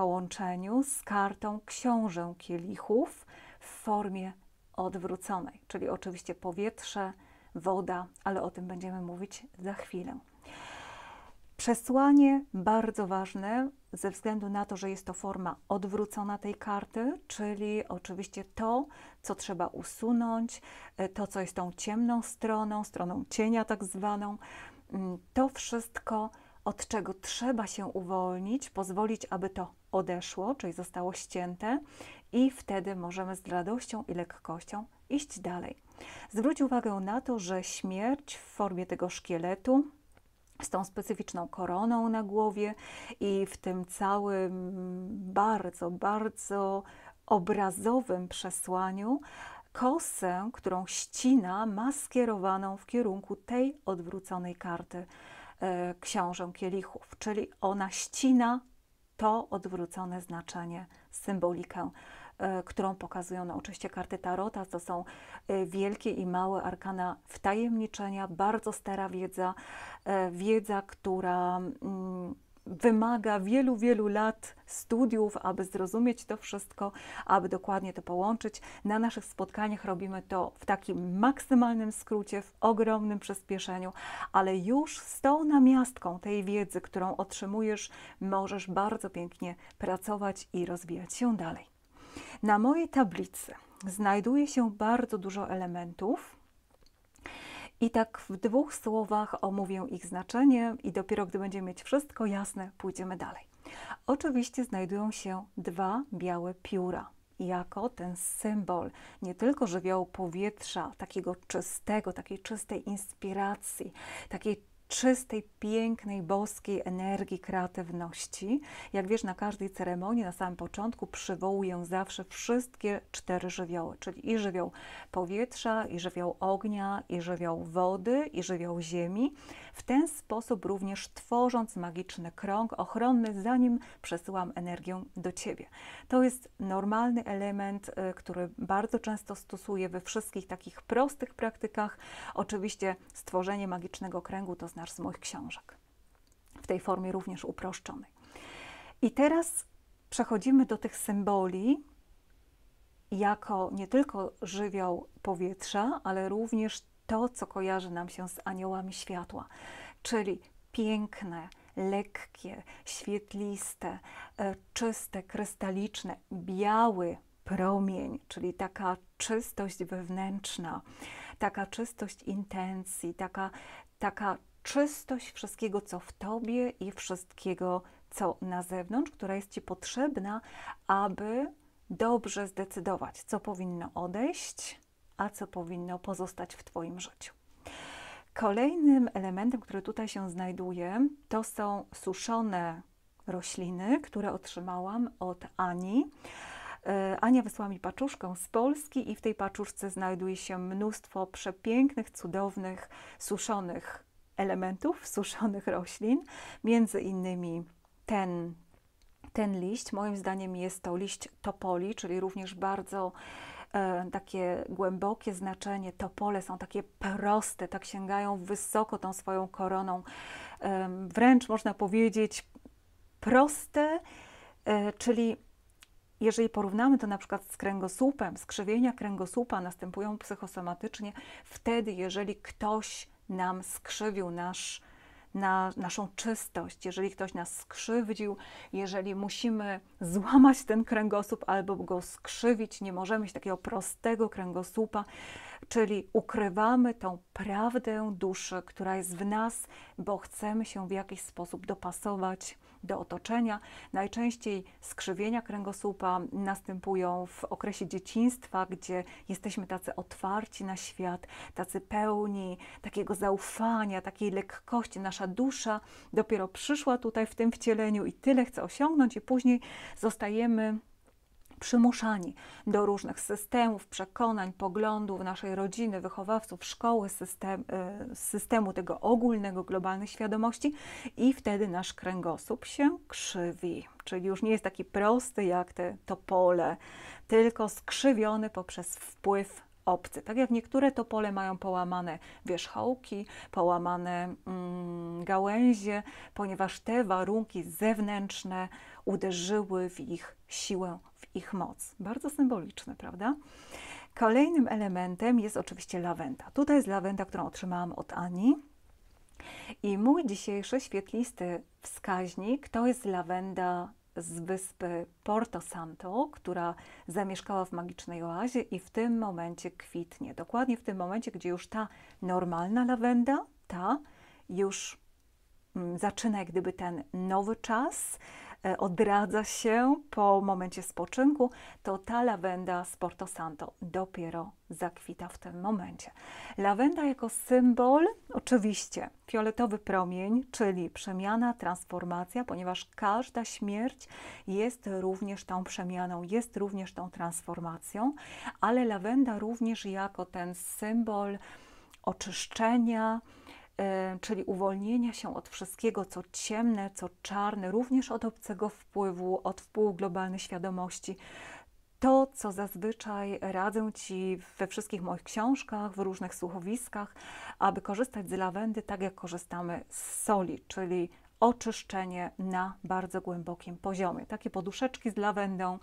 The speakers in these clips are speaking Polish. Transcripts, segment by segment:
połączeniu z kartą książę kielichów w formie odwróconej, czyli oczywiście powietrze, woda, ale o tym będziemy mówić za chwilę. Przesłanie bardzo ważne ze względu na to, że jest to forma odwrócona tej karty, czyli oczywiście to, co trzeba usunąć, e, to, co jest tą ciemną stroną, stroną cienia tak zwaną, mm, to wszystko od czego trzeba się uwolnić, pozwolić, aby to odeszło, czyli zostało ścięte, i wtedy możemy z radością i lekkością iść dalej. Zwróć uwagę na to, że śmierć w formie tego szkieletu z tą specyficzną koroną na głowie i w tym całym bardzo, bardzo obrazowym przesłaniu kosę, którą ścina, ma skierowaną w kierunku tej odwróconej karty. E, książę kielichów, czyli ona ścina to odwrócone znaczenie, symbolikę, e, którą pokazują no oczywiście karty Tarota. To są e, wielkie i małe arkana wtajemniczenia, bardzo stara wiedza, wiedza, która. Mm, wymaga wielu, wielu lat studiów, aby zrozumieć to wszystko, aby dokładnie to połączyć. Na naszych spotkaniach robimy to w takim maksymalnym skrócie, w ogromnym przyspieszeniu, ale już z tą namiastką tej wiedzy, którą otrzymujesz, możesz bardzo pięknie pracować i rozwijać się dalej. Na mojej tablicy znajduje się bardzo dużo elementów, i tak w dwóch słowach omówię ich znaczenie i dopiero gdy będziemy mieć wszystko jasne, pójdziemy dalej. Oczywiście znajdują się dwa białe pióra jako ten symbol nie tylko żywiołu powietrza, takiego czystego, takiej czystej inspiracji, takiej czystej, pięknej, boskiej energii, kreatywności. Jak wiesz, na każdej ceremonii, na samym początku, przywołuję zawsze wszystkie cztery żywioły, czyli i żywioł powietrza, i żywioł ognia, i żywioł wody, i żywioł ziemi. W ten sposób również tworząc magiczny krąg ochronny, zanim przesyłam energię do Ciebie. To jest normalny element, y, który bardzo często stosuję we wszystkich takich prostych praktykach. Oczywiście stworzenie magicznego kręgu to znaczy z moich książek. W tej formie również uproszczonej. I teraz przechodzimy do tych symboli jako nie tylko żywioł powietrza, ale również to, co kojarzy nam się z aniołami światła, czyli piękne, lekkie, świetliste, e, czyste, krystaliczne, biały promień, czyli taka czystość wewnętrzna, taka czystość intencji, taka, taka czystość wszystkiego, co w tobie i wszystkiego, co na zewnątrz, która jest ci potrzebna, aby dobrze zdecydować, co powinno odejść, a co powinno pozostać w twoim życiu. Kolejnym elementem, który tutaj się znajduje, to są suszone rośliny, które otrzymałam od Ani. E, Ania wysłała mi paczuszkę z Polski i w tej paczuszce znajduje się mnóstwo przepięknych, cudownych, suszonych elementów suszonych roślin, między innymi ten, ten liść. Moim zdaniem jest to liść topoli, czyli również bardzo e, takie głębokie znaczenie. Topole są takie proste, tak sięgają wysoko tą swoją koroną. Wręcz można powiedzieć proste, e, czyli jeżeli porównamy to na przykład z kręgosłupem, skrzywienia kręgosłupa następują psychosomatycznie wtedy, jeżeli ktoś nam skrzywił nasz, na naszą czystość, jeżeli ktoś nas skrzywdził, jeżeli musimy złamać ten kręgosłup albo go skrzywić, nie możemy mieć takiego prostego kręgosłupa, czyli ukrywamy tą prawdę duszy, która jest w nas, bo chcemy się w jakiś sposób dopasować do otoczenia. Najczęściej skrzywienia kręgosłupa następują w okresie dzieciństwa, gdzie jesteśmy tacy otwarci na świat, tacy pełni takiego zaufania, takiej lekkości. Nasza dusza dopiero przyszła tutaj w tym wcieleniu i tyle chce osiągnąć, i później zostajemy przymuszani do różnych systemów, przekonań, poglądów naszej rodziny, wychowawców, szkoły, system, y, systemu tego ogólnego, globalnej świadomości i wtedy nasz kręgosłup się krzywi. Czyli już nie jest taki prosty jak te, to pole, tylko skrzywiony poprzez wpływ obcy. Tak jak niektóre topole mają połamane wierzchołki, połamane mm, gałęzie, ponieważ te warunki zewnętrzne uderzyły w ich siłę, w ich moc. Bardzo symboliczne, prawda? Kolejnym elementem jest oczywiście lawenda. Tutaj jest lawenda, którą otrzymałam od Ani. I mój dzisiejszy świetlisty wskaźnik to jest lawenda z wyspy Porto Santo, która zamieszkała w magicznej oazie i w tym momencie kwitnie. Dokładnie w tym momencie, gdzie już ta normalna lawenda, ta już mm, zaczyna jak gdyby ten nowy czas, E, odradza się po momencie spoczynku, to ta lawenda z Porto Santo dopiero zakwita w tym momencie. Lawenda jako symbol, oczywiście, fioletowy promień, czyli przemiana, transformacja, ponieważ każda śmierć jest również tą przemianą, jest również tą transformacją, ale lawenda również jako ten symbol oczyszczenia, E, czyli uwolnienia się od wszystkiego, co ciemne, co czarne, również od obcego wpływu, od wpływu globalnej świadomości. To, co zazwyczaj radzę Ci we wszystkich moich książkach, w różnych słuchowiskach, aby korzystać z lawendy tak, jak korzystamy z soli, czyli oczyszczenie na bardzo głębokim poziomie. Takie poduszeczki z lawendą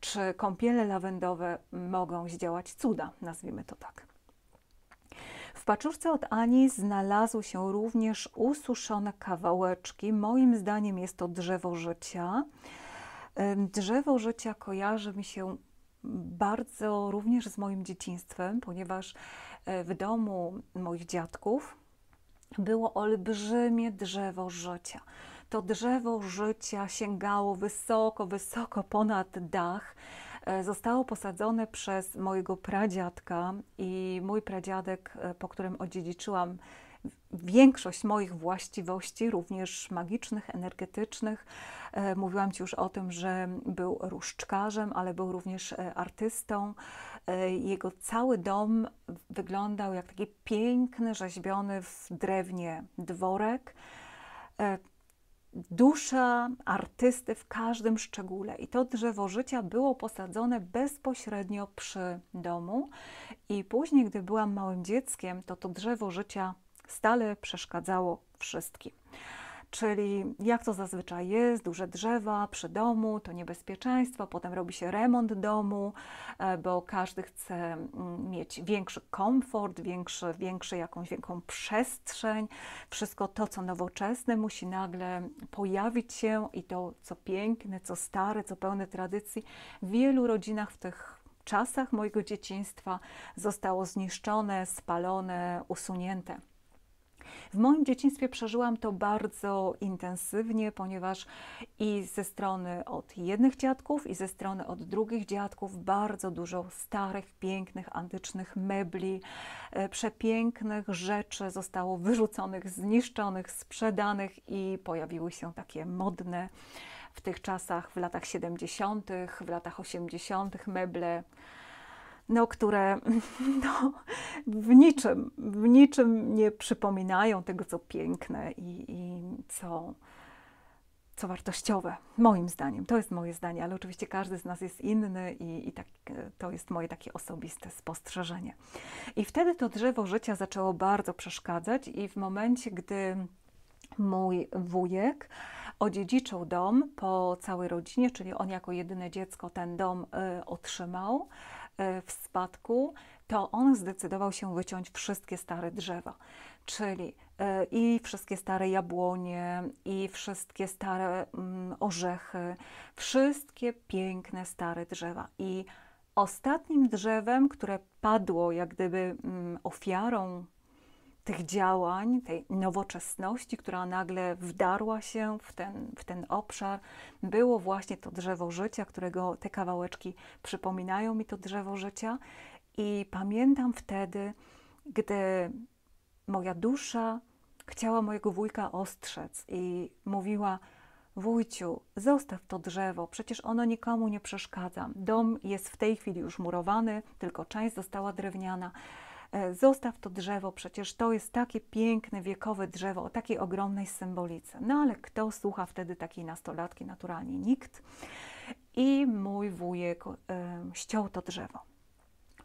czy kąpiele lawendowe mogą zdziałać cuda, nazwijmy to tak. W paczuszce od Ani znalazły się również ususzone kawałeczki. Moim zdaniem jest to drzewo życia. Drzewo życia kojarzy mi się bardzo również z moim dzieciństwem, ponieważ e, w domu moich dziadków było olbrzymie drzewo życia. To drzewo życia sięgało wysoko, wysoko ponad dach. E, zostało posadzone przez mojego pradziadka i mój pradziadek, e, po którym odziedziczyłam większość moich właściwości, również magicznych, energetycznych. E, mówiłam Ci już o tym, że był różdżkarzem, ale był również artystą. Jego cały dom wyglądał jak taki piękny, rzeźbiony w drewnie dworek dusza artysty w każdym szczególe. I to drzewo życia było posadzone bezpośrednio przy domu. I później, gdy byłam małym dzieckiem, to to drzewo życia stale przeszkadzało wszystkim. Czyli jak to zazwyczaj jest, duże drzewa przy domu to niebezpieczeństwo, potem robi się remont domu, e, bo każdy chce mm, mieć większy komfort, większy, większy jakąś większą przestrzeń. Wszystko to, co nowoczesne, musi nagle pojawić się i to, co piękne, co stare, co pełne tradycji, w wielu rodzinach w tych czasach mojego dzieciństwa zostało zniszczone, spalone, usunięte. W moim dzieciństwie przeżyłam to bardzo intensywnie, ponieważ i ze strony od jednych dziadków, i ze strony od drugich dziadków bardzo dużo starych, pięknych, antycznych mebli, e, przepięknych rzeczy zostało wyrzuconych, zniszczonych, sprzedanych i pojawiły się takie modne w tych czasach, w latach 70., w latach 80., meble no, które no, w, niczym, w niczym nie przypominają tego, co piękne i, i co, co wartościowe, moim zdaniem. To jest moje zdanie, ale oczywiście każdy z nas jest inny i, i tak, to jest moje takie osobiste spostrzeżenie. I wtedy to drzewo życia zaczęło bardzo przeszkadzać, i w momencie, gdy mój wujek odziedziczył dom po całej rodzinie, czyli on jako jedyne dziecko ten dom y, otrzymał. E, w spadku, to on zdecydował się wyciąć wszystkie stare drzewa, czyli e, i wszystkie stare jabłonie, i wszystkie stare mm, orzechy, wszystkie piękne stare drzewa. I ostatnim drzewem, które padło jak gdyby mm, ofiarą tych działań, tej nowoczesności, która nagle wdarła się w ten, w ten obszar, było właśnie to drzewo życia, którego te kawałeczki przypominają mi to drzewo życia. I pamiętam wtedy, gdy moja dusza chciała mojego wujka ostrzec i mówiła: Wujciu, zostaw to drzewo, przecież ono nikomu nie przeszkadza. Dom jest w tej chwili już murowany, tylko część została drewniana. E, zostaw to drzewo, przecież to jest takie piękne, wiekowe drzewo o takiej ogromnej symbolice. No ale kto słucha wtedy takiej nastolatki? Naturalnie nikt. I mój wujek e, ściął to drzewo.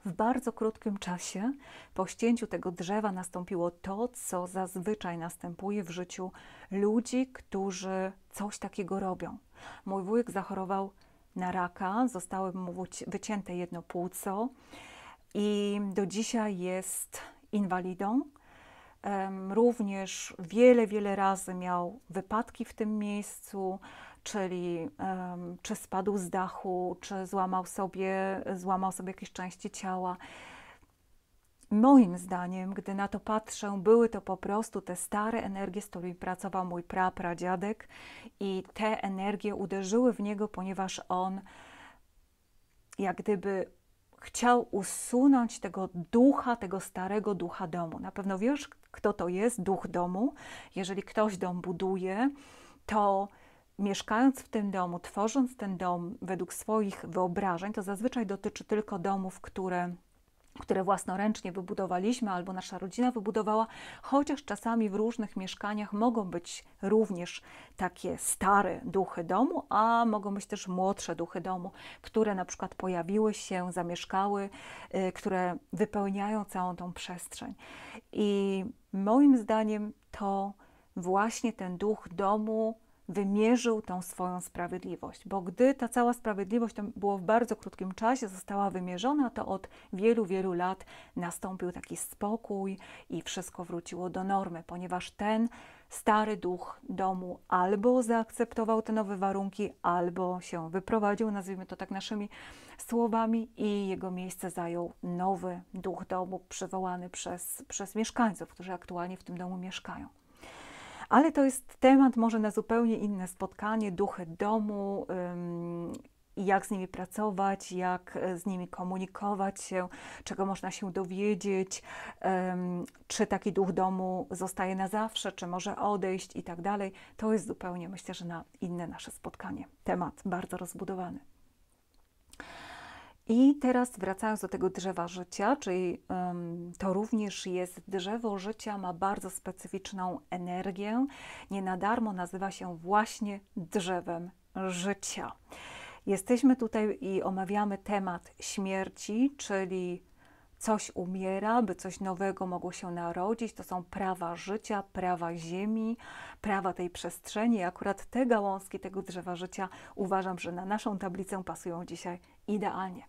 W bardzo krótkim czasie po ścięciu tego drzewa nastąpiło to, co zazwyczaj następuje w życiu ludzi, którzy coś takiego robią. Mój wujek zachorował na raka, zostały mu wycięte jedno płuco i do dzisiaj jest inwalidą. Również wiele, wiele razy miał wypadki w tym miejscu, czyli czy spadł z dachu, czy złamał sobie, złamał sobie jakieś części ciała. Moim zdaniem, gdy na to patrzę, były to po prostu te stare energie, z którymi pracował mój prapradziadek, i te energie uderzyły w niego, ponieważ on jak gdyby chciał usunąć tego ducha, tego starego ducha domu. Na pewno wiesz, kto to jest, duch domu. Jeżeli ktoś dom buduje, to mieszkając w tym domu, tworząc ten dom według swoich wyobrażeń, to zazwyczaj dotyczy tylko domów, które które własnoręcznie wybudowaliśmy albo nasza rodzina wybudowała, chociaż czasami w różnych mieszkaniach mogą być również takie stare duchy domu, a mogą być też młodsze duchy domu, które na przykład pojawiły się, zamieszkały, y, które wypełniają całą tą przestrzeń. I moim zdaniem to właśnie ten duch domu wymierzył tą swoją sprawiedliwość. Bo gdy ta cała sprawiedliwość, to było w bardzo krótkim czasie, została wymierzona, to od wielu, wielu lat nastąpił taki spokój i wszystko wróciło do normy, ponieważ ten stary duch domu albo zaakceptował te nowe warunki, albo się wyprowadził, nazwijmy to tak naszymi słowami, i jego miejsce zajął nowy duch domu przywołany przez, przez mieszkańców, którzy aktualnie w tym domu mieszkają. Ale to jest temat może na zupełnie inne spotkanie, duchy domu. jak z nimi pracować, jak e, z nimi komunikować się, czego można się dowiedzieć, czy taki duch domu zostaje na zawsze, czy może odejść i tak dalej. To jest zupełnie, myślę, że na inne nasze spotkanie. Temat bardzo rozbudowany. I teraz wracając do tego drzewa życia, czyli um, to również jest drzewo życia, ma bardzo specyficzną energię. Nie na darmo nazywa się właśnie drzewem życia. Jesteśmy tutaj i omawiamy temat śmierci, czyli coś umiera, by coś nowego mogło się narodzić. To są prawa życia, prawa ziemi, prawa tej przestrzeni. Akurat te gałązki tego drzewa życia uważam, że na naszą tablicę pasują dzisiaj idealnie.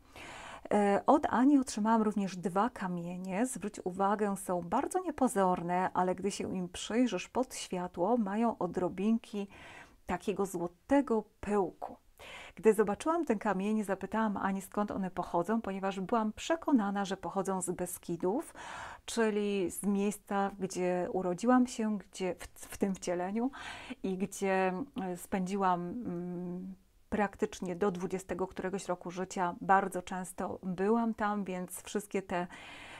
E, od Ani otrzymałam również dwa kamienie. Zwróć uwagę, są bardzo niepozorne, ale gdy się im przyjrzysz pod światło, mają odrobinki takiego złotego pyłku. Gdy zobaczyłam ten kamień, zapytałam Ani skąd one pochodzą, ponieważ byłam przekonana, że pochodzą z Beskidów, czyli z miejsca, gdzie urodziłam się, gdzie w, w tym wcieleniu i gdzie e, spędziłam. Mm, praktycznie do 20 któregoś roku życia bardzo często byłam tam, więc wszystkie te,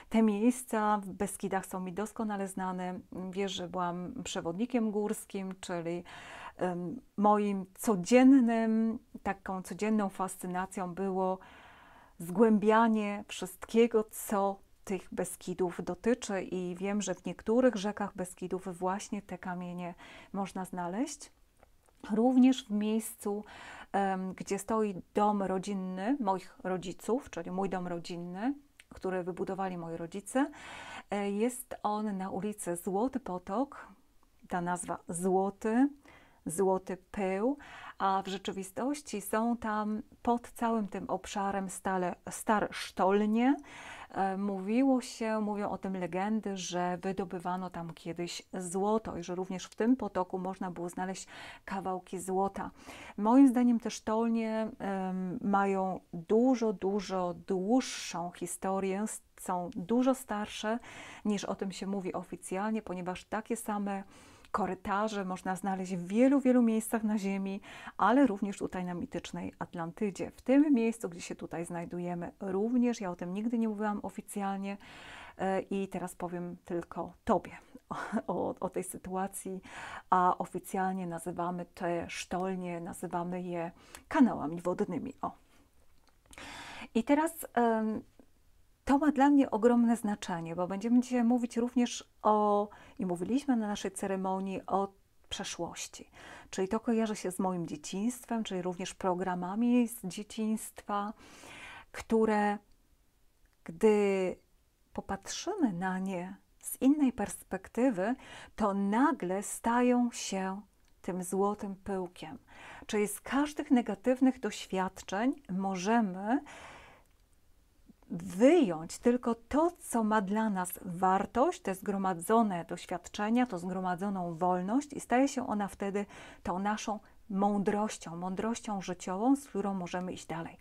te miejsca w Beskidach są mi doskonale znane. Wiesz, że byłam przewodnikiem górskim, czyli moim codziennym, taką codzienną fascynacją było zgłębianie wszystkiego, co tych Beskidów dotyczy i wiem, że w niektórych rzekach Beskidów właśnie te kamienie można znaleźć. Również w miejscu, gdzie stoi dom rodzinny moich rodziców, czyli mój dom rodzinny, który wybudowali moi rodzice, e, jest on na ulicy Złoty Potok. Ta nazwa Złoty złoty pył, a w rzeczywistości są tam pod całym tym obszarem stale starsztolnie. E, mówiło się, mówią o tym legendy, że wydobywano tam kiedyś złoto i że również w tym potoku można było znaleźć kawałki złota. Moim zdaniem te sztolnie um, mają dużo, dużo dłuższą historię, są dużo starsze niż o tym się mówi oficjalnie, ponieważ takie same Korytarze można znaleźć w wielu, wielu miejscach na Ziemi, ale również tutaj na mitycznej Atlantydzie. W tym miejscu, gdzie się tutaj znajdujemy, również ja o tym nigdy nie mówiłam oficjalnie e, i teraz powiem tylko Tobie o, o, tej sytuacji, a oficjalnie nazywamy te sztolnie, nazywamy je kanałami wodnymi. O. I teraz. Um, to ma dla mnie ogromne znaczenie, bo będziemy dzisiaj mówić również o, i mówiliśmy na naszej ceremonii, o przeszłości. Czyli to kojarzy się z moim dzieciństwem, czyli również programami z dzieciństwa, które gdy popatrzymy na nie z innej perspektywy, to nagle stają się tym złotym pyłkiem. Czyli z każdych negatywnych doświadczeń możemy wyjąć tylko to, co ma dla nas wartość, te zgromadzone doświadczenia, to zgromadzoną wolność, i staje się ona wtedy tą naszą mądrością, mądrością życiową, z którą możemy iść dalej.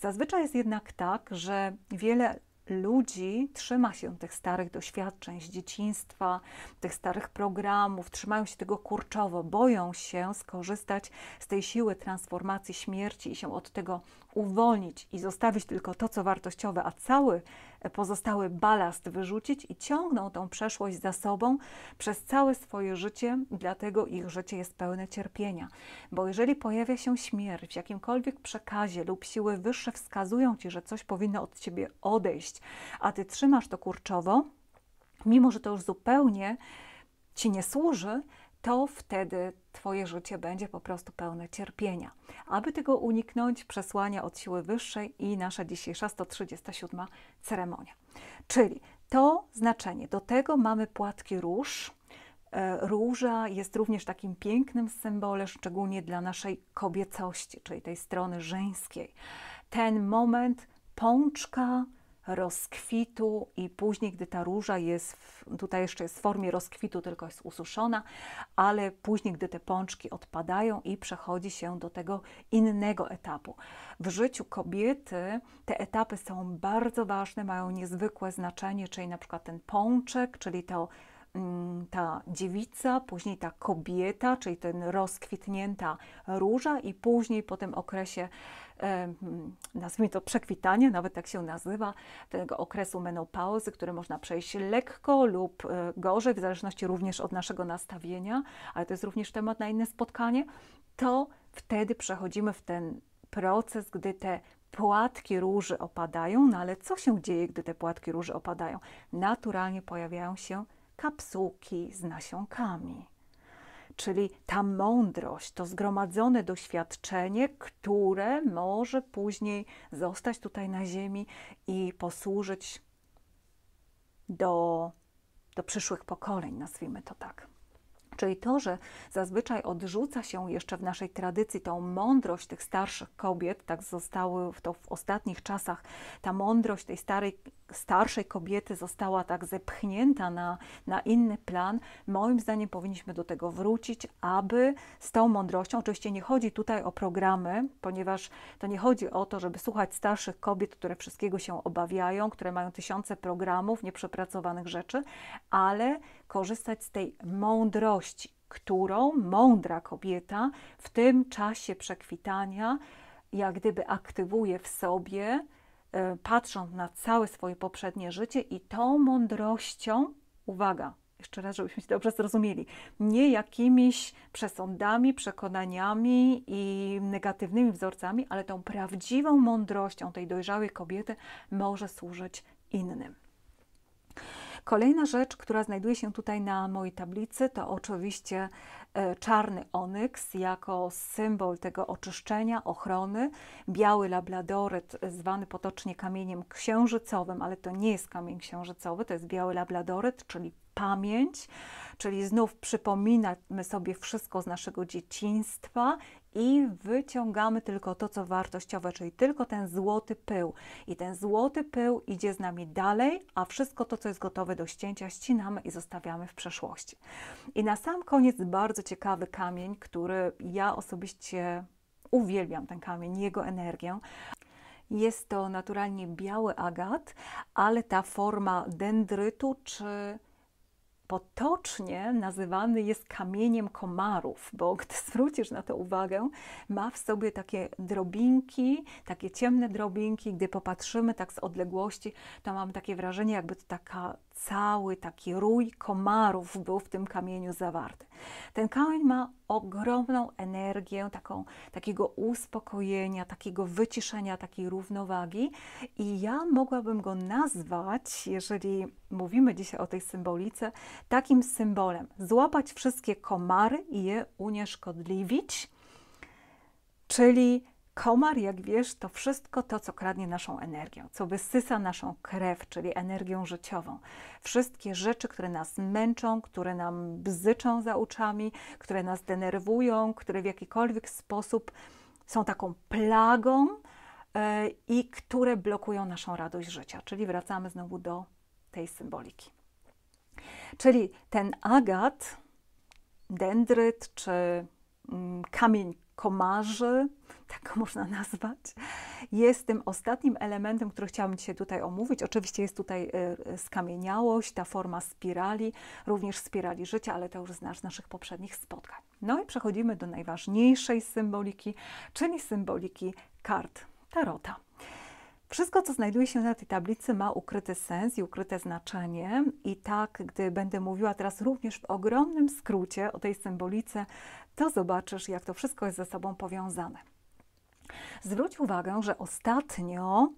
Zazwyczaj jest jednak tak, że wiele ludzi trzyma się tych starych doświadczeń z dzieciństwa, tych starych programów, trzymają się tego kurczowo, boją się skorzystać z tej siły transformacji śmierci i się od tego uwolnić i zostawić tylko to, co wartościowe, a cały e, pozostały balast wyrzucić i ciągną tą przeszłość za sobą przez całe swoje życie, dlatego ich życie jest pełne cierpienia. Bo jeżeli pojawia się śmierć w jakimkolwiek przekazie lub siły wyższe wskazują ci, że coś powinno od ciebie odejść, a ty trzymasz to kurczowo, mimo że to już zupełnie ci nie służy, to wtedy Twoje życie będzie po prostu pełne cierpienia. Aby tego uniknąć, przesłania od siły wyższej i nasza dzisiejsza 137 ceremonia. Czyli to znaczenie, do tego mamy płatki róż. E, róża jest również takim pięknym symbolem, szczególnie dla naszej kobiecości, czyli tej strony żeńskiej. Ten moment pączka, rozkwitu i później, gdy ta róża jest, w, tutaj jeszcze jest w formie rozkwitu, tylko jest ususzona, ale później, gdy te pączki odpadają i przechodzi się do tego innego etapu. W życiu kobiety te etapy są bardzo ważne, mają niezwykłe znaczenie, czyli na przykład ten pączek, czyli to Mm, ta dziewica, później ta kobieta, czyli ten rozkwitnięta róża i później po tym okresie, e, mm, nazwijmy to przekwitanie, nawet tak się nazywa, tego okresu menopauzy, który można przejść lekko lub e, gorzej, w zależności również od naszego nastawienia, ale to jest również temat na inne spotkanie, to wtedy przechodzimy w ten proces, gdy te płatki róży opadają, no ale co się dzieje, gdy te płatki róży opadają? Naturalnie pojawiają się kapsułki z nasionkami. Czyli ta mądrość to zgromadzone doświadczenie, które może później zostać tutaj na Ziemi i posłużyć do, do przyszłych pokoleń, nazwijmy to tak. Czyli to, że zazwyczaj odrzuca się jeszcze w naszej tradycji tą mądrość tych starszych kobiet, tak zostały w, to w ostatnich czasach, ta mądrość tej starej, starszej kobiety została tak zepchnięta na, na inny plan. Moim zdaniem powinniśmy do tego wrócić, aby z tą mądrością, oczywiście nie chodzi tutaj o programy, ponieważ to nie chodzi o to, żeby słuchać starszych kobiet, które wszystkiego się obawiają, które mają tysiące programów, nieprzepracowanych rzeczy, ale korzystać z tej mądrości, którą mądra kobieta w tym czasie przekwitania, jak gdyby aktywuje w sobie, e, patrząc na całe swoje poprzednie życie i tą mądrością, uwaga, jeszcze raz, żebyśmy się dobrze zrozumieli, nie jakimiś przesądami, przekonaniami i negatywnymi wzorcami, ale tą prawdziwą mądrością tej dojrzałej kobiety może służyć innym. Kolejna rzecz, która znajduje się tutaj na mojej tablicy, to oczywiście e, czarny onyks jako symbol tego oczyszczenia, ochrony, biały labladoryt zwany potocznie kamieniem księżycowym, ale to nie jest kamień księżycowy, to jest biały labladoryt, czyli pamięć, czyli znów przypominamy sobie wszystko z naszego dzieciństwa i wyciągamy tylko to, co wartościowe, czyli tylko ten złoty pył. I ten złoty pył idzie z nami dalej, a wszystko to, co jest gotowe do ścięcia, ścinamy i zostawiamy w przeszłości. I na sam koniec bardzo ciekawy kamień, który ja osobiście uwielbiam ten kamień, jego energię. Jest to naturalnie biały agat, ale ta forma dendrytu czy potocznie nazywany jest kamieniem komarów, bo gdy zwrócisz na to uwagę, ma w sobie takie drobinki, takie ciemne drobinki. Gdy popatrzymy tak z odległości, to mam takie wrażenie, jakby to taka cały taki rój komarów był w tym kamieniu zawarty. Ten kamień ma ogromną energię taką, takiego uspokojenia, takiego wyciszenia, takiej równowagi i ja mogłabym go nazwać, jeżeli mówimy dzisiaj o tej symbolice, takim symbolem złapać wszystkie komary i je unieszkodliwić, czyli Komar, jak wiesz, to wszystko to, co kradnie naszą energię, co wysysa naszą krew, czyli energię życiową. Wszystkie rzeczy, które nas męczą, które nam bzyczą za oczami, które nas denerwują, które w jakikolwiek sposób są taką plagą e, i które blokują naszą radość życia. Czyli wracamy znowu do tej symboliki. Czyli ten agat, dendryt czy mm, kamień komarzy, tak można nazwać, jest tym ostatnim elementem, który chciałam dzisiaj tutaj omówić. Oczywiście jest tutaj y, y, skamieniałość, ta forma spirali, również spirali życia, ale to już znasz z naszych poprzednich spotkań. No i przechodzimy do najważniejszej symboliki, czyli symboliki kart tarota. Wszystko, co znajduje się na tej tablicy, ma ukryty sens i ukryte znaczenie. I tak, gdy będę mówiła teraz również w ogromnym skrócie o tej symbolice, to zobaczysz, jak to wszystko jest ze sobą powiązane. Zwróć uwagę, że ostatnio.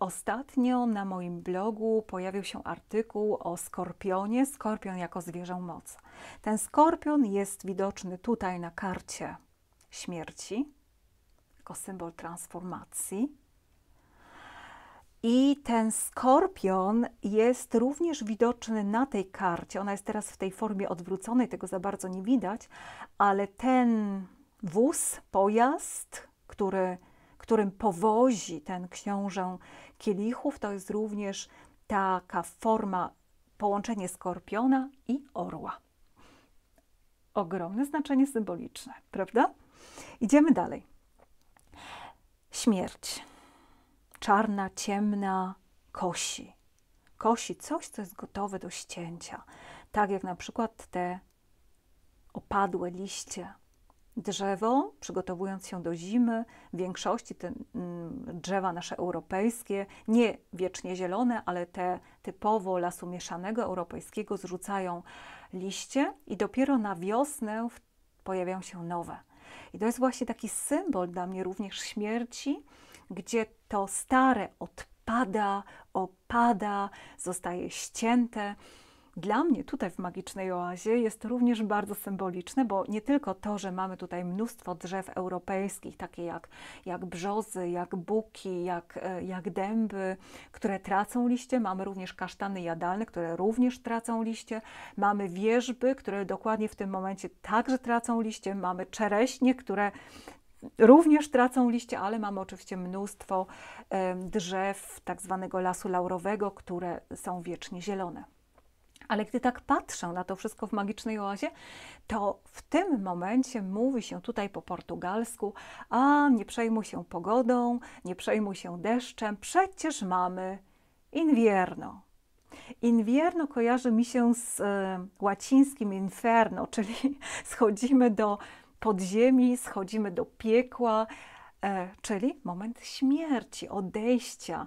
Ostatnio na moim blogu pojawił się artykuł o skorpionie, skorpion jako zwierzę mocy. Ten skorpion jest widoczny tutaj na karcie śmierci, jako symbol transformacji. I ten skorpion jest również widoczny na tej karcie. Ona jest teraz w tej formie odwróconej, tego za bardzo nie widać, ale ten wóz, pojazd, który, którym powozi ten książę kielichów, to jest również taka forma, połączenie skorpiona i orła. Ogromne znaczenie symboliczne, prawda? Idziemy dalej. Śmierć czarna, ciemna, kosi. Kosi coś, co jest gotowe do ścięcia. Tak jak na przykład te opadłe liście. Drzewo, przygotowując się do zimy, w większości te mm, drzewa nasze europejskie, nie wiecznie zielone, ale te typowo lasu mieszanego europejskiego, zrzucają liście i dopiero na wiosnę pojawiają się nowe. I to jest właśnie taki symbol dla mnie również śmierci, gdzie to stare odpada, opada, zostaje ścięte. Dla mnie tutaj w magicznej oazie jest również bardzo symboliczne, bo nie tylko to, że mamy tutaj mnóstwo drzew europejskich, takie jak, jak brzozy, jak buki, jak, e, jak dęby, które tracą liście, mamy również kasztany jadalne, które również tracą liście, mamy wieżby, które dokładnie w tym momencie także tracą liście, mamy czereśnie, które również tracą liście, ale mamy oczywiście mnóstwo drzew tak zwanego lasu laurowego, które są wiecznie zielone. Ale gdy tak patrzę na to wszystko w magicznej oazie, to w tym momencie mówi się tutaj po portugalsku: A nie przejmuj się pogodą, nie przejmuj się deszczem, przecież mamy invierno. Invierno kojarzy mi się z y, łacińskim inferno, czyli schodzimy do podziemi, schodzimy do piekła, e, czyli moment śmierci, odejścia.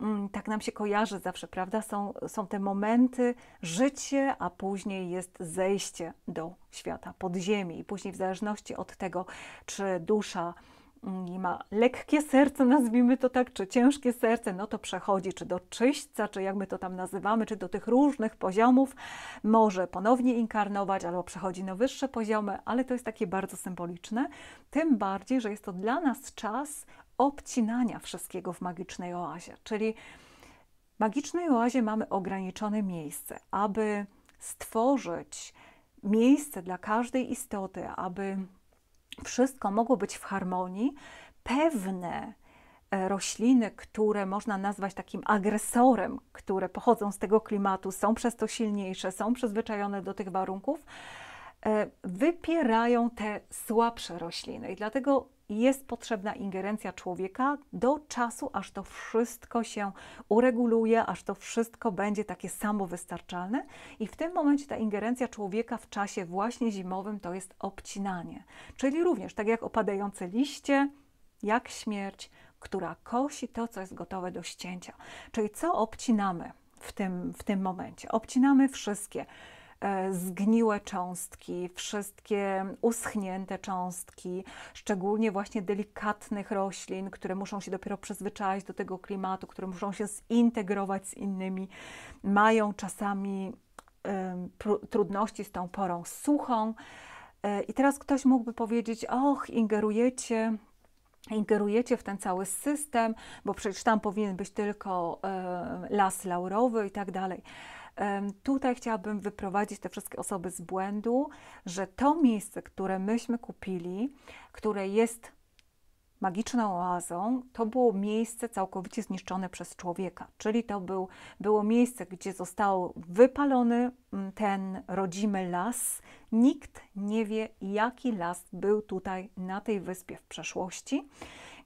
Mm, tak nam się kojarzy zawsze, prawda? Są, są te momenty, życie, a później jest zejście do świata podziemi. I później, w zależności od tego, czy dusza i ma lekkie serce, nazwijmy to tak, czy ciężkie serce, no to przechodzi czy do czyśćca, czy jak my to tam nazywamy, czy do tych różnych poziomów, może ponownie inkarnować albo przechodzi na wyższe poziomy, ale to jest takie bardzo symboliczne, tym bardziej, że jest to dla nas czas obcinania wszystkiego w magicznej oazie, czyli w magicznej oazie mamy ograniczone miejsce, aby stworzyć miejsce dla każdej istoty, aby wszystko mogło być w harmonii, pewne e, rośliny, które można nazwać takim agresorem, które pochodzą z tego klimatu, są przez to silniejsze, są przyzwyczajone do tych warunków, e, wypierają te słabsze rośliny. I dlatego jest potrzebna ingerencja człowieka do czasu, aż to wszystko się ureguluje, aż to wszystko będzie takie samowystarczalne. I w tym momencie ta ingerencja człowieka w czasie właśnie zimowym to jest obcinanie. Czyli również tak jak opadające liście, jak śmierć, która kosi to, co jest gotowe do ścięcia. Czyli co obcinamy? w tym, w tym momencie. Obcinamy wszystkie E, zgniłe cząstki, wszystkie uschnięte cząstki, szczególnie właśnie delikatnych roślin, które muszą się dopiero przyzwyczaić do tego klimatu, które muszą się zintegrować z innymi, mają czasami e, trudności z tą porą suchą. E, I teraz ktoś mógłby powiedzieć: Och, ingerujecie ingerujecie w ten cały system, bo przecież tam powinien być tylko y, las laurowy i tak dalej. Tutaj chciałabym wyprowadzić te wszystkie osoby z błędu, że to miejsce, które myśmy kupili, które jest magiczną oazą, to było miejsce całkowicie zniszczone przez człowieka, czyli to był, było miejsce, gdzie został wypalony mm, ten rodzimy las. Nikt nie wie, jaki las był tutaj na tej wyspie w przeszłości.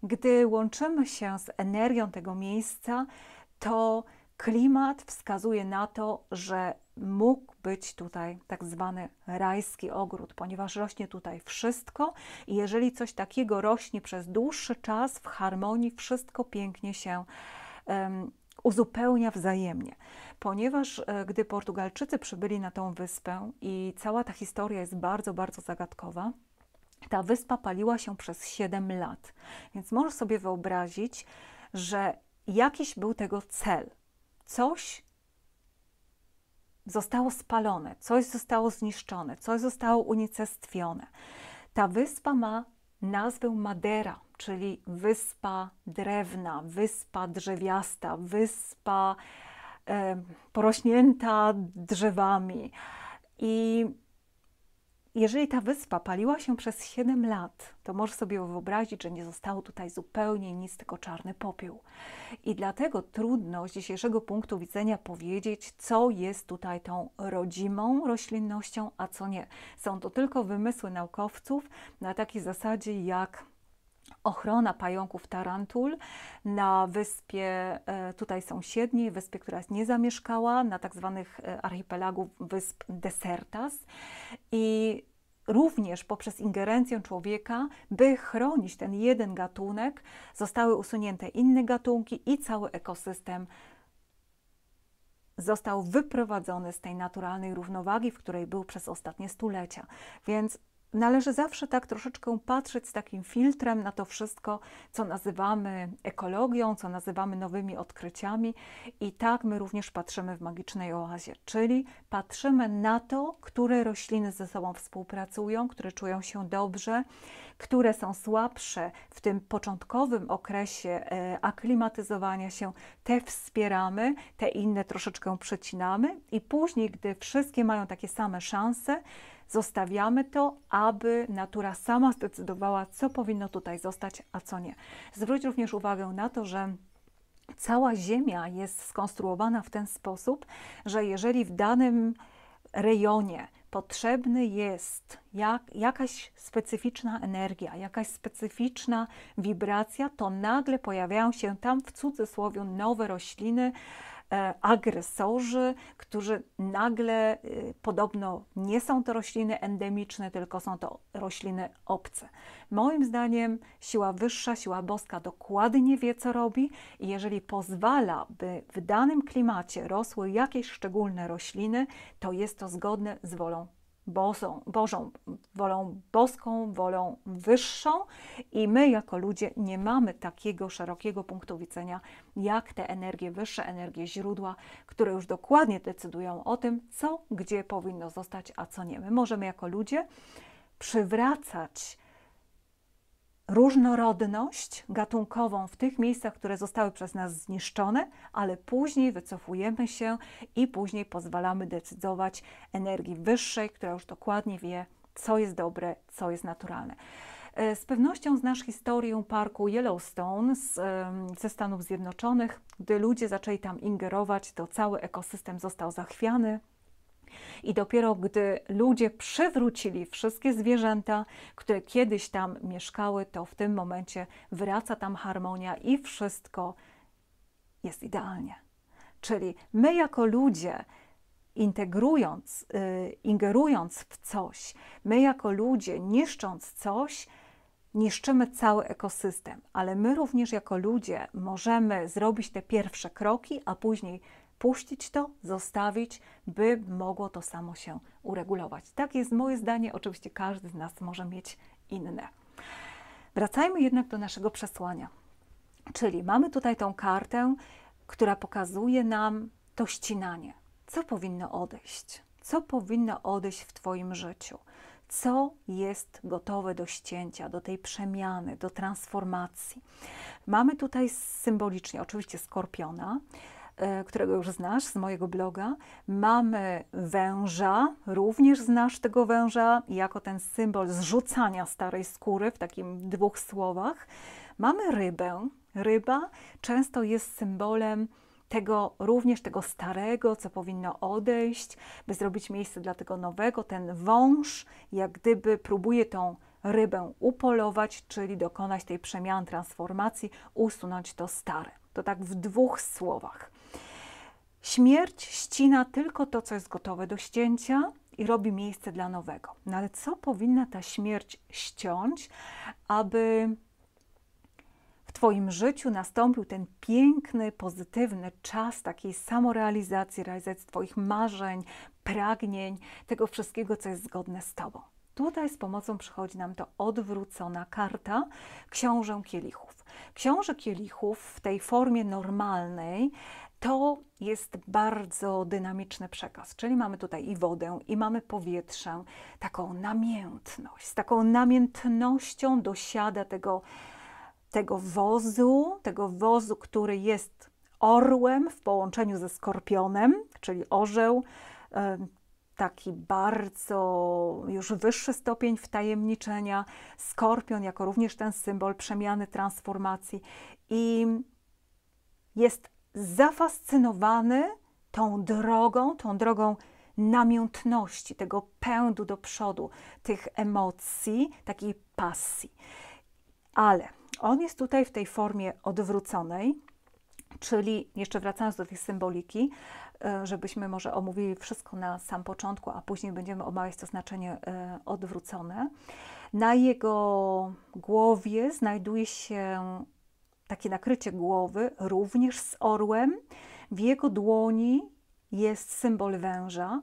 Gdy łączymy się z energią tego miejsca, to klimat wskazuje na to, że mógł być tutaj tak zwany rajski ogród, ponieważ rośnie tutaj wszystko i jeżeli coś takiego rośnie przez dłuższy czas w harmonii, wszystko pięknie się um, uzupełnia wzajemnie. Ponieważ e, gdy Portugalczycy przybyli na tą wyspę i cała ta historia jest bardzo, bardzo zagadkowa, ta wyspa paliła się przez 7 lat. Więc możesz sobie wyobrazić, że jakiś był tego cel coś zostało spalone, coś zostało zniszczone, coś zostało unicestwione. Ta wyspa ma nazwę Madera, czyli wyspa drewna, wyspa drzewiasta, wyspa e, porośnięta drzewami. I jeżeli ta wyspa paliła się przez 7 lat, to możesz sobie wyobrazić, że nie zostało tutaj zupełnie nic, tylko czarny popiół. I dlatego trudno z dzisiejszego punktu widzenia powiedzieć, co jest tutaj tą rodzimą roślinnością, a co nie. Są to tylko wymysły naukowców na takiej zasadzie jak ochrona pająków tarantul na wyspie, e, tutaj sąsiedniej, wyspie, która jest niezamieszkała, na tak zwanych e, archipelagu wysp Desertas i również poprzez ingerencję człowieka, by chronić ten jeden gatunek, zostały usunięte inne gatunki i cały ekosystem został wyprowadzony z tej naturalnej równowagi, w której był przez ostatnie stulecia. Więc należy zawsze tak troszeczkę patrzeć z takim filtrem na to wszystko, co nazywamy ekologią, co nazywamy nowymi odkryciami. I tak my również patrzymy w magicznej oazie, czyli patrzymy na to, które rośliny ze sobą współpracują, które czują się dobrze, które są słabsze w tym początkowym okresie e, aklimatyzowania się, te wspieramy, te inne troszeczkę przecinamy, i później, gdy wszystkie mają takie same szanse, Zostawiamy to, aby natura sama zdecydowała, co powinno tutaj zostać, a co nie. Zwróć również uwagę na to, że cała Ziemia jest skonstruowana w ten sposób, że jeżeli w danym rejonie potrzebny jest jak, jakaś specyficzna energia, jakaś specyficzna wibracja, to nagle pojawiają się tam w cudzysłowie nowe rośliny, E, agresorzy, którzy nagle e, podobno nie są to rośliny endemiczne, tylko są to rośliny obce. Moim zdaniem siła wyższa, siła boska dokładnie wie, co robi i jeżeli pozwala, by w danym klimacie rosły jakieś szczególne rośliny, to jest to zgodne z wolą Bożą, Bożą, wolą boską, wolą wyższą i my jako ludzie nie mamy takiego szerokiego punktu widzenia jak te energie wyższe, energie źródła, które już dokładnie decydują o tym, co gdzie powinno zostać, a co nie. My możemy jako ludzie przywracać różnorodność gatunkową w tych miejscach, które zostały przez nas zniszczone, ale później wycofujemy się i później pozwalamy decydować energii wyższej, która już dokładnie wie, co jest dobre, co jest naturalne. E, z pewnością znasz historię parku Yellowstone z, ze Stanów Zjednoczonych, gdy ludzie zaczęli tam ingerować, to cały ekosystem został zachwiany, i dopiero gdy ludzie przywrócili wszystkie zwierzęta, które kiedyś tam mieszkały, to w tym momencie wraca tam harmonia i wszystko jest idealnie. Czyli my jako ludzie, integrując, y, ingerując w coś, my jako ludzie niszcząc coś, niszczymy cały ekosystem, ale my również jako ludzie możemy zrobić te pierwsze kroki, a później puścić to, zostawić, by mogło to samo się uregulować. Tak jest moje zdanie, oczywiście każdy z nas może mieć inne. Wracajmy jednak do naszego przesłania. Czyli mamy tutaj tą kartę, która pokazuje nam to ścinanie. Co powinno odejść? Co powinno odejść w Twoim życiu? co jest gotowe do ścięcia, do tej przemiany, do transformacji. Mamy tutaj symbolicznie oczywiście skorpiona, E, którego już znasz z mojego bloga. Mamy węża, również znasz tego węża jako ten symbol zrzucania starej skóry w takim dwóch słowach. Mamy rybę. Ryba często jest symbolem tego również tego starego, co powinno odejść, by zrobić miejsce dla tego nowego. Ten wąż, jak gdyby próbuje tą rybę upolować, czyli dokonać tej przemian, transformacji, usunąć to stare. To tak w dwóch słowach. Śmierć ścina tylko to, co jest gotowe do ścięcia i robi miejsce dla nowego. No ale co powinna ta śmierć ściąć, aby w Twoim życiu nastąpił ten piękny, pozytywny czas takiej samorealizacji, realizacji Twoich marzeń, pragnień, tego wszystkiego, co jest zgodne z Tobą? Tutaj z pomocą przychodzi nam to odwrócona karta Książę Kielichów. Książę Kielichów w tej formie normalnej to jest bardzo dynamiczny przekaz, czyli mamy tutaj i wodę, i mamy powietrze, taką namiętność. Z taką namiętnością dosiada tego, tego wozu, tego wozu, który jest orłem w połączeniu ze skorpionem, czyli orzeł, e, taki bardzo już wyższy stopień wtajemniczenia, skorpion jako również ten symbol przemiany, transformacji i jest zafascynowany tą drogą, tą drogą namiętności, tego pędu do przodu, tych emocji, takiej pasji. Ale on jest tutaj w tej formie odwróconej, czyli jeszcze wracając do tej symboliki, e, żebyśmy może omówili wszystko na sam początku, a później będziemy omawiać to znaczenie e, odwrócone. Na jego głowie znajduje się takie nakrycie głowy, również z orłem. W jego dłoni jest symbol węża,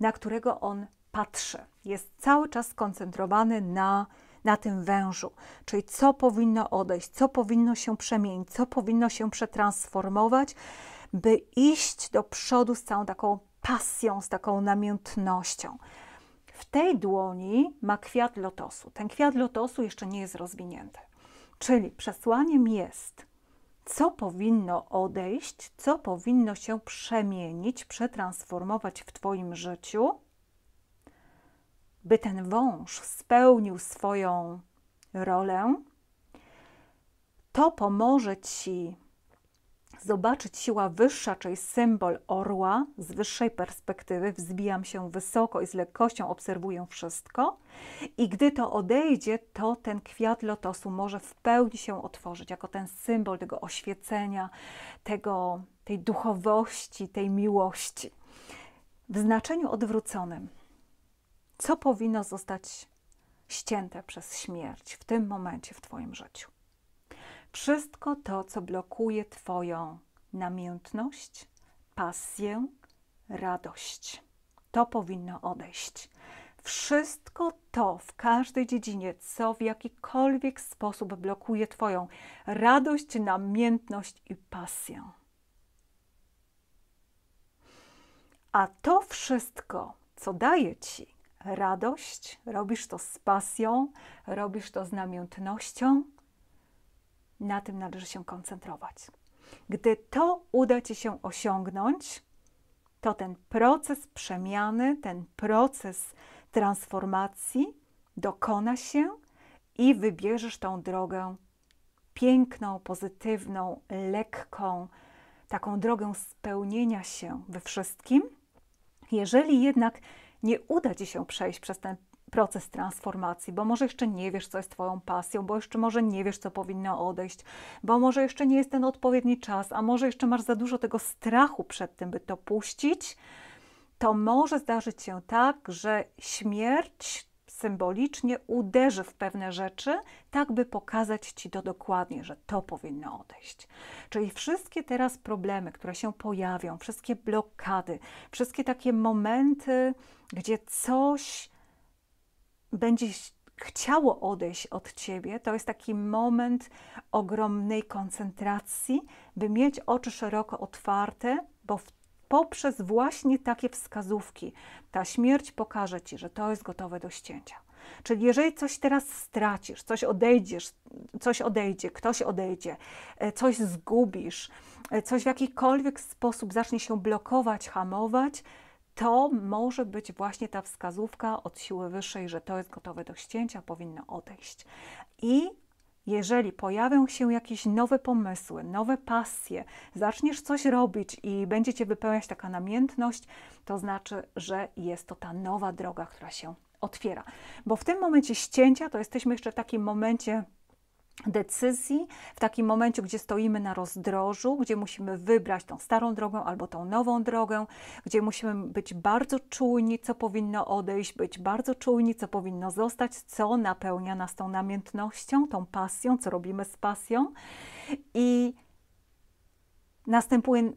na którego on patrzy. Jest cały czas skoncentrowany na, na tym wężu, czyli co powinno odejść, co powinno się przemienić, co powinno się przetransformować, by iść do przodu z całą taką pasją, z taką namiętnością. W tej dłoni ma kwiat lotosu. Ten kwiat lotosu jeszcze nie jest rozwinięty. Czyli przesłaniem jest, co powinno odejść, co powinno się przemienić, przetransformować w Twoim życiu, by ten wąż spełnił swoją rolę. To pomoże Ci zobaczyć siła wyższa, czyli symbol orła z wyższej perspektywy, wzbijam się wysoko i z lekkością obserwuję wszystko. I gdy to odejdzie, to ten kwiat lotosu może w pełni się otworzyć, jako ten symbol tego oświecenia, tego, tej duchowości, tej miłości. W znaczeniu odwróconym, co powinno zostać ścięte przez śmierć w tym momencie w Twoim życiu? Wszystko to, co blokuje Twoją namiętność, pasję, radość. To powinno odejść. Wszystko to w każdej dziedzinie, co w jakikolwiek sposób blokuje Twoją radość, namiętność i pasję. A to wszystko, co daje Ci radość, robisz to z pasją, robisz to z namiętnością, na tym należy się koncentrować. Gdy to uda Ci się osiągnąć, to ten proces przemiany, ten proces transformacji dokona się i wybierzesz tą drogę piękną, pozytywną, lekką, taką drogę spełnienia się we wszystkim. Jeżeli jednak nie uda Ci się przejść przez ten proces transformacji, bo może jeszcze nie wiesz, co jest Twoją pasją, bo jeszcze może nie wiesz, co powinno odejść, bo może jeszcze nie jest ten odpowiedni czas, a może jeszcze masz za dużo tego strachu przed tym, by to puścić, to może zdarzyć się tak, że śmierć symbolicznie uderzy w pewne rzeczy, tak by pokazać ci to dokładnie, że to powinno odejść. Czyli wszystkie teraz problemy, które się pojawią, wszystkie blokady, wszystkie takie momenty, gdzie coś będzie chciało odejść od ciebie, to jest taki moment ogromnej koncentracji, by mieć oczy szeroko otwarte, bo w poprzez właśnie takie wskazówki ta śmierć pokaże ci, że to jest gotowe do ścięcia. Czyli jeżeli coś teraz stracisz, coś odejdziesz, coś odejdzie, ktoś odejdzie, e, coś zgubisz, e, coś w jakikolwiek sposób zacznie się blokować, hamować, to może być właśnie ta wskazówka od siły wyższej, że to jest gotowe do ścięcia, powinno odejść. I jeżeli pojawią się jakieś nowe pomysły, nowe pasje, zaczniesz coś robić i będzie cię wypełniać taka namiętność, to znaczy, że jest to ta nowa droga, która się otwiera. Bo w tym momencie ścięcia to jesteśmy jeszcze w takim momencie decyzji, w takim momencie, gdzie stoimy na rozdrożu, gdzie musimy wybrać tą starą drogę albo tą nową drogę, gdzie musimy być bardzo czujni, co powinno odejść, być bardzo czujni, co powinno zostać, co napełnia nas tą namiętnością, tą pasją, co robimy z pasją. I następuje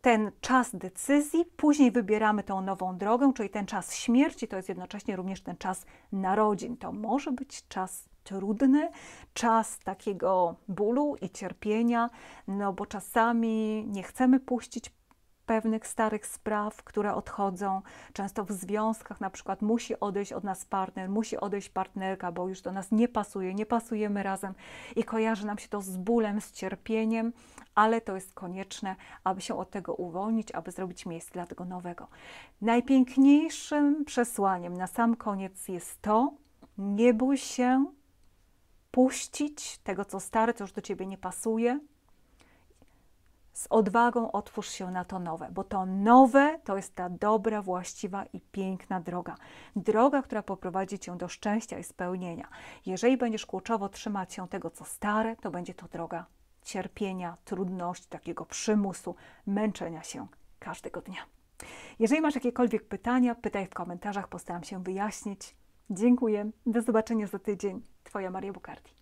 ten czas decyzji, później wybieramy tą nową drogę, czyli ten czas śmierci, to jest jednocześnie również ten czas narodzin. To może być czas trudny, czas takiego bólu i cierpienia, no bo czasami nie chcemy puścić pewnych starych spraw, które odchodzą. Często w związkach na przykład musi odejść od nas partner, musi odejść partnerka, bo już do nas nie pasuje, nie pasujemy razem i kojarzy nam się to z bólem, z cierpieniem, ale to jest konieczne, aby się od tego uwolnić, aby zrobić miejsce dla tego nowego. Najpiękniejszym przesłaniem na sam koniec jest to, nie bój się odpuścić tego, co stare, co już do ciebie nie pasuje. Z odwagą otwórz się na to nowe, bo to nowe to jest ta dobra, właściwa i piękna droga. Droga, która poprowadzi cię do szczęścia i spełnienia. Jeżeli będziesz kluczowo trzymać się tego, co stare, to będzie to droga cierpienia, trudności, takiego przymusu, męczenia się każdego dnia. Jeżeli masz jakiekolwiek pytania, pytaj w komentarzach, postaram się wyjaśnić. Dziękuję, do zobaczenia za tydzień. Maria Bucardi.